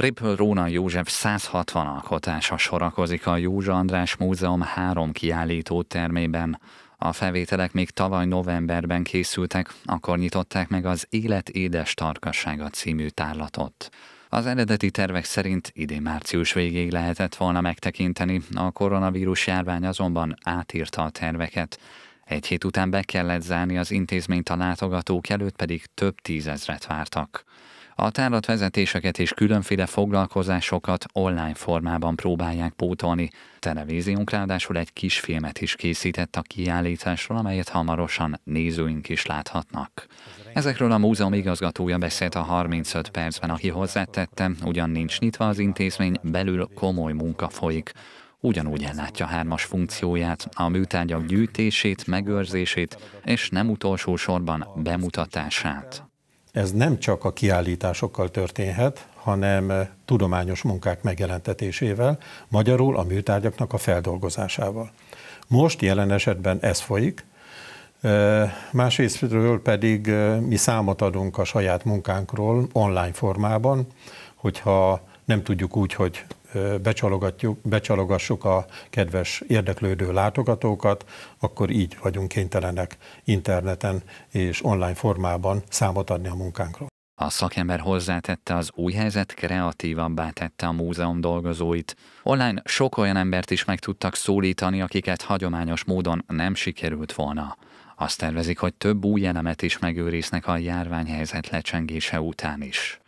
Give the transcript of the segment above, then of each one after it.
Ripl Róna József 160 alkotása sorakozik a Józsa András Múzeum három kiállító termében. A felvételek még tavaly novemberben készültek, akkor nyitották meg az Élet édes tarkassága című tárlatot. Az eredeti tervek szerint idén március végéig lehetett volna megtekinteni, a koronavírus járvány azonban átírta a terveket. Egy hét után be kellett zárni az intézményt a látogatók előtt pedig több tízezret vártak. A tárlatvezetéseket és különféle foglalkozásokat online formában próbálják pótolni. Televíziónk ráadásul egy kis filmet is készített a kiállításról, amelyet hamarosan nézőink is láthatnak. Ezekről a múzeum igazgatója beszélt a 35 percben, aki hozzátette, ugyan nincs nyitva az intézmény, belül komoly munka folyik ugyanúgy ellátja hármas funkcióját, a műtárgyak gyűjtését, megőrzését és nem utolsó sorban bemutatását ez nem csak a kiállításokkal történhet, hanem eh, tudományos munkák megjelentetésével, magyarul a műtárgyaknak a feldolgozásával. Most jelen esetben ez folyik, eh, másrésztről pedig eh, mi számot adunk a saját munkánkról online formában, hogyha nem tudjuk úgy, hogy becsalogatjuk, becsalogassuk a kedves érdeklődő látogatókat, akkor így vagyunk kénytelenek interneten és online formában számot adni a munkánkról. A szakember hozzátette, az új helyzet kreatívabbá tette a múzeum dolgozóit. Online sok olyan embert is meg tudtak szólítani, akiket hagyományos módon nem sikerült volna. Azt tervezik, hogy több új elemet is megőriznek a járványhelyzet lecsengése után is.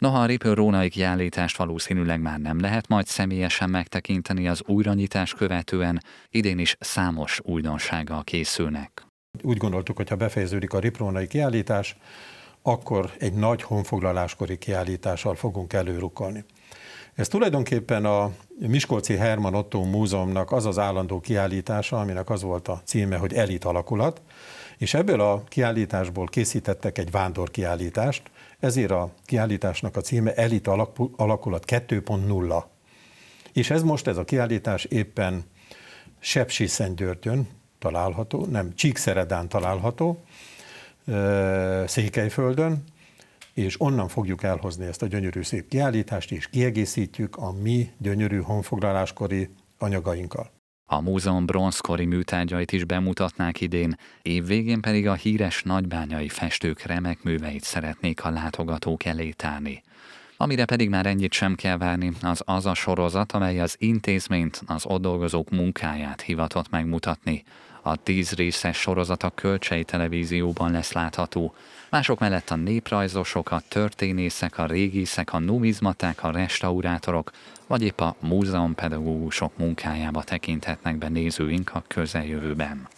Noha a Ripple rónai kiállítást valószínűleg már nem lehet majd személyesen megtekinteni az újranyitás követően, idén is számos újdonsággal készülnek. Úgy gondoltuk, hogy ha befejeződik a Riprónai kiállítás, akkor egy nagy honfoglaláskori kiállítással fogunk előrukkolni. Ez tulajdonképpen a Miskolci Herman Otto Múzeumnak az az állandó kiállítása, aminek az volt a címe, hogy Elit alakulat, és ebből a kiállításból készítettek egy vándorkiállítást, ezért a kiállításnak a címe Elit alakulat 2.0. És ez most, ez a kiállítás éppen Sepsiszentgyörgyön található, nem, Csíkszeredán található, Székelyföldön, és onnan fogjuk elhozni ezt a gyönyörű szép kiállítást, és kiegészítjük a mi gyönyörű honfoglaláskori anyagainkkal. A múzeum bronzkori műtárgyait is bemutatnák idén, évvégén pedig a híres nagybányai festők remek műveit szeretnék a látogatók elé tárni. Amire pedig már ennyit sem kell várni, az az a sorozat, amely az intézményt, az ott dolgozók munkáját hivatott megmutatni. A tíz részes sorozat a Kölcsei Televízióban lesz látható. Mások mellett a néprajzosok, a történészek, a régészek, a numizmaták, a restaurátorok, vagy épp a múzeumpedagógusok munkájába tekinthetnek be nézőink a közeljövőben.